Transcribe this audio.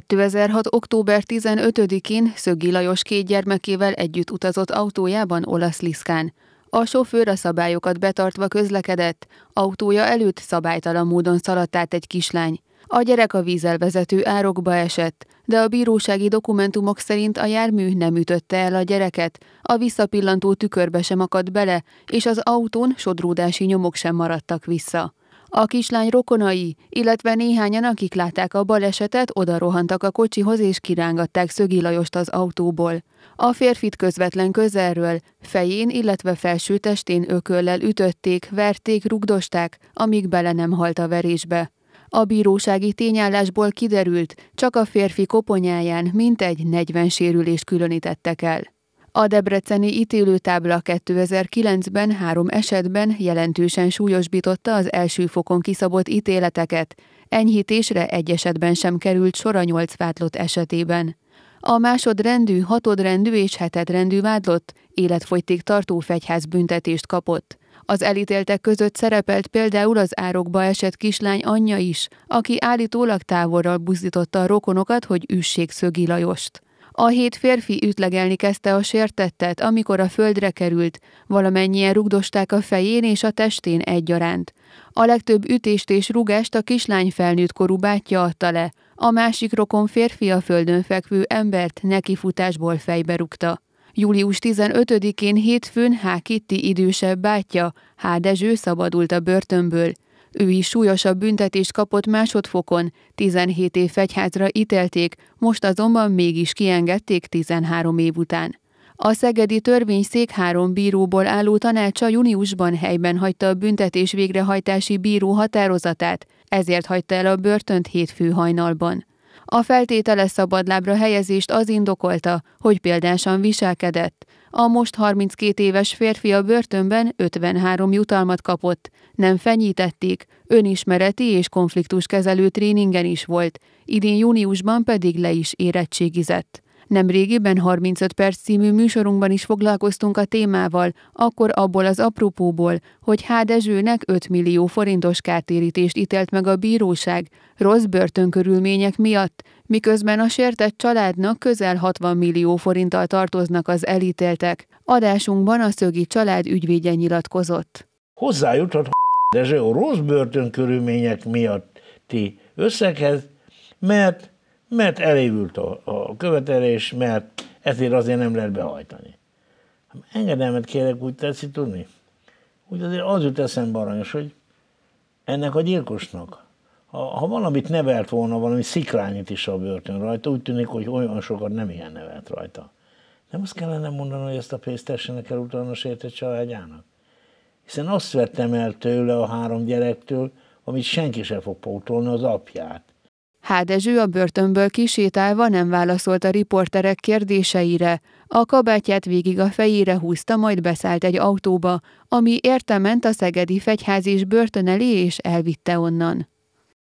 2006. október 15-én Szögi Lajos két gyermekével együtt utazott autójában olasz Liszkán. A sofőr a szabályokat betartva közlekedett, autója előtt szabálytalan módon szaladt át egy kislány. A gyerek a vízelvezető árokba esett, de a bírósági dokumentumok szerint a jármű nem ütötte el a gyereket, a visszapillantó tükörbe sem akadt bele, és az autón sodródási nyomok sem maradtak vissza. A kislány rokonai, illetve néhányan, akik látták a balesetet, oda rohantak a kocsihoz és kirángatták Szögi Lajost az autóból. A férfit közvetlen közelről, fején, illetve felső testén ököllel ütötték, verték, rugdosták, amíg bele nem halt a verésbe. A bírósági tényállásból kiderült, csak a férfi koponyáján mintegy 40 sérülést különítettek el. A debreceni ítélőtábla 2009-ben három esetben jelentősen súlyosbította az első fokon kiszabott ítéleteket, enyhítésre egy esetben sem került sor a nyolc vádlott esetében. A másodrendű, hatodrendű és hetedrendű vádlott életfogytig tartó fegyház büntetést kapott. Az elítéltek között szerepelt például az árokba esett kislány anyja is, aki állítólag távolral buzdította a rokonokat, hogy üssék Szögi Lajost. A hét férfi ütlegelni kezdte a sértettet, amikor a földre került, valamennyien rugdosták a fején és a testén egyaránt. A legtöbb ütést és rugást a kislány felnőtt korú bátyja adta le, a másik rokon férfi a földön fekvő embert nekifutásból fejbe rúgta. Július 15-én hétfőn H. Kitti idősebb bátyja, H. Dezső szabadult a börtönből, ő is súlyosabb büntetést kapott másodfokon, 17 év fegyházra ítélték, most azonban mégis kiengedték 13 év után. A Szegedi Törvényszék három bíróból álló tanácsa júniusban helyben hagyta a büntetés végrehajtási bíró határozatát, ezért hagyta el a börtönt hétfő hajnalban. A feltétele szabadlábra helyezést az indokolta, hogy példásan viselkedett. A most 32 éves férfi a börtönben 53 jutalmat kapott. Nem fenyítették, önismereti és konfliktuskezelő tréningen is volt, idén júniusban pedig le is érettségizett. Nem régiben 35 perc című műsorunkban is foglalkoztunk a témával, akkor abból az apropóból, hogy Hádezsőnek 5 millió forintos kártérítést ítelt meg a bíróság rossz börtönkörülmények miatt, miközben a sértett családnak közel 60 millió forinttal tartoznak az elítéltek. Adásunkban a szögi család ügyvédje nyilatkozott. Hozzájutott, Dezső a rossz börtönkörülmények miatti összeghez, mert mert elévült a, a követelés, mert ezért azért nem lehet behajtani. engedelmet kérek, úgy tetszik tudni. Úgy azért az jut eszembe aranyos, hogy ennek a gyilkosnak, ha, ha valamit nevelt volna, valami sziklányit is a börtön rajta, úgy tűnik, hogy olyan sokat nem ilyen nevelt rajta. Nem azt kellene mondani, hogy ezt a pénzt tessenek el utána a sértett családjának? Hiszen azt vettem el tőle a három gyerektől, amit senki sem fog pótolni, az apját. Hádezső a börtönből kisétálva nem válaszolt a riporterek kérdéseire. A kabátját végig a fejére húzta, majd beszállt egy autóba, ami érte ment a szegedi fegyház és börtön elé és elvitte onnan.